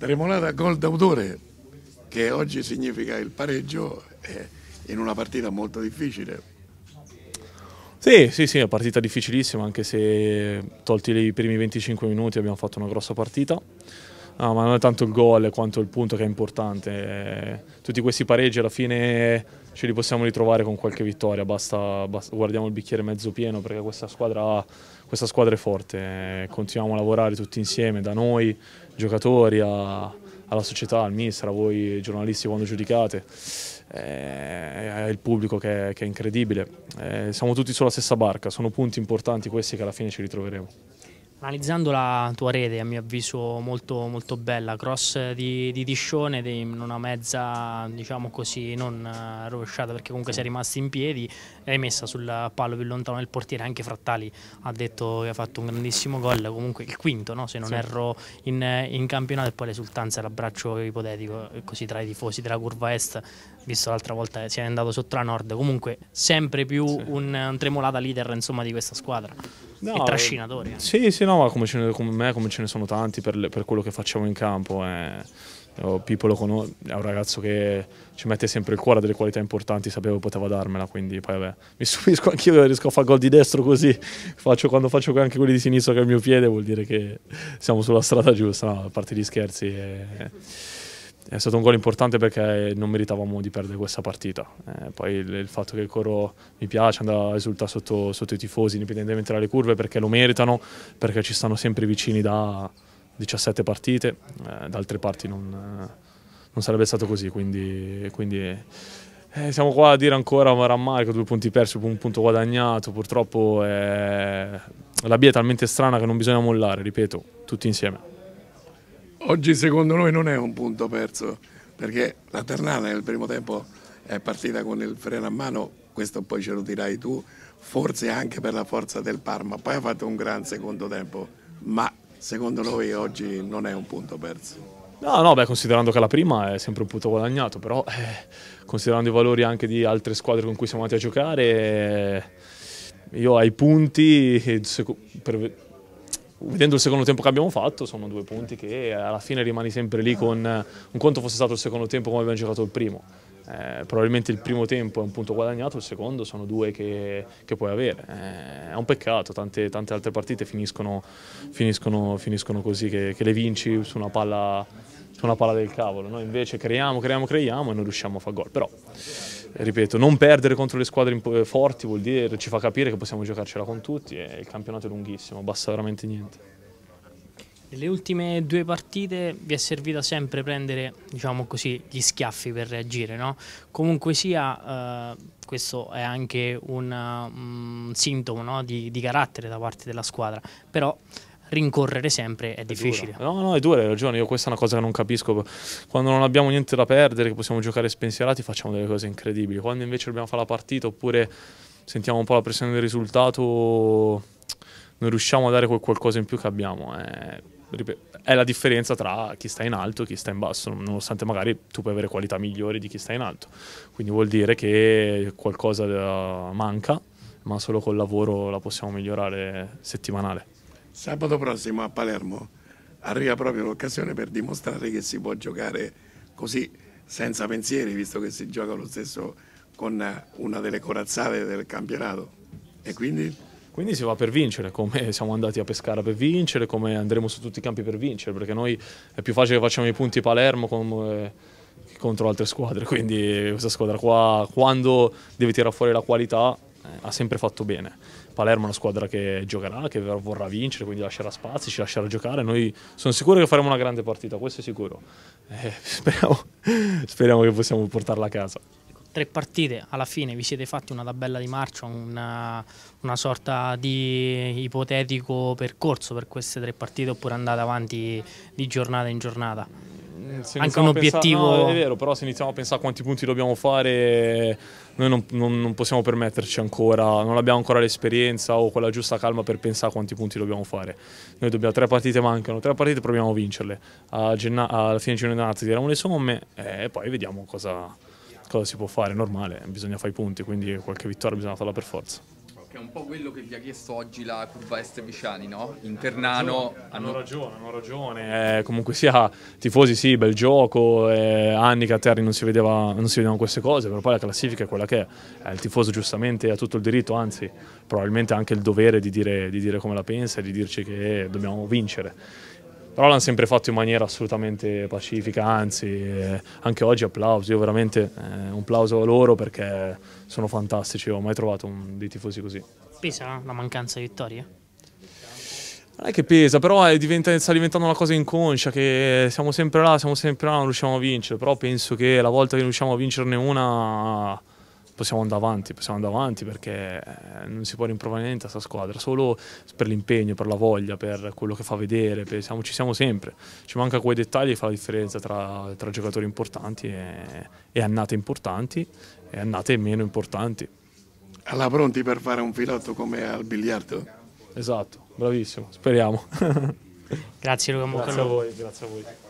Tremonata gol d'autore che oggi significa il pareggio eh, in una partita molto difficile. Sì, sì, sì, è una partita difficilissima anche se tolti i primi 25 minuti abbiamo fatto una grossa partita. No, ah, ma non è tanto il gol quanto il punto che è importante. Tutti questi pareggi alla fine ce li possiamo ritrovare con qualche vittoria, basta, basta guardiamo il bicchiere mezzo pieno perché questa squadra, questa squadra, è forte. Continuiamo a lavorare tutti insieme, da noi, giocatori, a, alla società, al mister, a voi giornalisti quando giudicate, eh, il pubblico che, che è incredibile. Eh, siamo tutti sulla stessa barca, sono punti importanti questi che alla fine ci ritroveremo. Analizzando la tua rete, a mio avviso molto, molto bella, cross di, di Tiscione in una mezza, diciamo così, non eh, rovesciata perché comunque si è rimasti in piedi hai messa sul palo più lontano del portiere, anche Frattali ha detto che ha fatto un grandissimo gol, comunque il quinto no? se non sì. erro in, in, campionato e poi l'esultanza, l'abbraccio ipotetico eh, così tra i tifosi della curva est, visto l'altra volta si è andato sotto la nord, comunque sempre più sì. un, un tremolata leader insomma, di questa squadra no, e trascinatori. Sì, sì, no, ma come, ne, come me, come ce ne sono tanti per, per quello che facciamo in campo. Eh. Pippo con... è un ragazzo che ci mette sempre il cuore, delle qualità importanti, sapevo che poteva darmela, quindi poi vabbè, mi stupisco anch'io che riesco a fare gol di destro così, faccio, quando faccio anche quelli di sinistra che è il mio piede vuol dire che siamo sulla strada giusta, no, a parte gli scherzi. E... Eh è stato un gol importante perché non meritavamo di perdere questa partita. Eh, poi il, il, fatto che il coro mi piace, andava a risultare sotto, sotto, i tifosi, indipendentemente dalle curve, perché lo meritano, perché ci stanno sempre vicini da 17 partite, eh, da altre parti non, eh, non, sarebbe stato così. Quindi, quindi eh, siamo qua a dire ancora ma rammarico, due punti persi, un punto guadagnato, purtroppo la via è talmente strana che non bisogna mollare, ripeto, tutti insieme oggi secondo noi non è un punto perso, perché la Ternana nel primo tempo è partita con il freno a mano, questo poi ce lo dirai tu, forse anche per la forza del Parma, poi ha fatto un gran secondo tempo, ma secondo noi oggi non è un punto perso. No, no, beh, considerando che la prima è sempre un punto guadagnato, però eh, considerando i valori anche di altre squadre con cui siamo andati a giocare, eh, io ai punti, eh, per, vedendo il secondo tempo che abbiamo fatto, sono due punti che alla fine rimani sempre lì con eh, un conto fosse stato il secondo tempo come abbiamo giocato il primo. Eh, probabilmente il primo tempo è un punto guadagnato, il secondo sono due che, che puoi avere. Eh, è un peccato, tante, tante altre partite finiscono, finiscono, finiscono così, che, che, le vinci su una palla, su una palla del cavolo. Noi invece creiamo, creiamo, creiamo e non riusciamo a far gol. Però ripeto, non perdere contro le squadre eh, forti vuol dire, ci fa capire che possiamo giocarcela con tutti e il campionato è lunghissimo, basta veramente niente. Le ultime due partite vi è servita sempre prendere, diciamo così, gli schiaffi per reagire, no? Comunque sia, eh, questo è anche un, um, sintomo no? di, di carattere da parte della squadra, però rincorrere sempre è, è difficile. Dura. No, no, è dura, hai ragione, io questa è una cosa che non capisco. Quando non abbiamo niente da perdere, che possiamo giocare spensierati, facciamo delle cose incredibili. Quando invece dobbiamo fare la partita oppure sentiamo un po' la pressione del risultato, non riusciamo a dare quel qualcosa in più che abbiamo. È, eh, è la differenza tra chi sta in alto e chi sta in basso, nonostante magari tu puoi avere qualità migliori di chi sta in alto. Quindi vuol dire che qualcosa eh, manca, ma solo col lavoro la possiamo migliorare settimanale. Sabato prossimo a Palermo arriva proprio l'occasione per dimostrare che si può giocare così senza pensieri, visto che si gioca lo stesso con una delle corazzate del campionato. E quindi? Quindi si va per vincere, come siamo andati a Pescara per vincere, come andremo su tutti i campi per vincere, perché noi è più facile che facciamo i punti Palermo con, eh, contro altre squadre, quindi questa squadra qua quando deve tirare fuori la qualità eh, ha sempre fatto bene. Palermo è una squadra che giocherà, che vorrà vincere, quindi lascerà spazi, ci lascerà giocare. Noi sono sicuro che faremo una grande partita, questo è sicuro. Eh, speriamo, speriamo, che possiamo portarla a casa. Ecco, tre partite, alla fine vi siete fatti una tabella di marcia, una, una, sorta di ipotetico percorso per queste tre partite oppure andate avanti di giornata in giornata? anche un obiettivo. Pensare, no, è vero, però se iniziamo a pensare a quanti punti dobbiamo fare, noi non, non, non possiamo permetterci ancora, non abbiamo ancora l'esperienza o quella giusta calma per pensare a quanti punti dobbiamo fare. Noi dobbiamo tre partite mancano, tre partite proviamo a vincerle. A genna- alla fine giornata tiriamo le somme e eh, poi vediamo cosa, cosa si può fare. È normale, bisogna fare i punti, quindi qualche vittoria bisogna farla per forza. Che è un po' quello che gli ha chiesto oggi la curva Est Viciani, no? Internano. Hanno ragione, hanno ragione. Hanno ragione. Eh, comunque sia, tifosi sì, bel gioco. Eh, anni che a Terni non si, vedeva, non si, vedevano queste cose, però poi la classifica è quella che è. Eh, il tifoso giustamente ha tutto il diritto, anzi probabilmente anche il dovere di dire, di dire come la pensa e di dirci che dobbiamo vincere però l'hanno sempre fatto in maniera assolutamente pacifica, anzi eh, anche oggi applauso, io veramente eh, un applauso a loro perché sono fantastici, io non ho mai trovato un, dei tifosi così. Pesa la mancanza di vittorie? Non è che pesa, però è eh, diventa, sta diventando una cosa inconscia, che siamo sempre là, siamo sempre là, non riusciamo a vincere, però penso che la volta che riusciamo a vincerne una possiamo andare avanti, possiamo andare avanti perché eh, non si può rimproverare niente a questa squadra, solo per l'impegno, per la voglia, per quello che fa vedere, pensiamo, ci siamo sempre, ci manca quei dettagli che fa la differenza tra, tra giocatori importanti e, e, annate importanti e annate meno importanti. Alla pronti per fare un pilotto come al biliardo? Esatto, bravissimo, speriamo. grazie Luca, grazie a voi. Grazie a voi.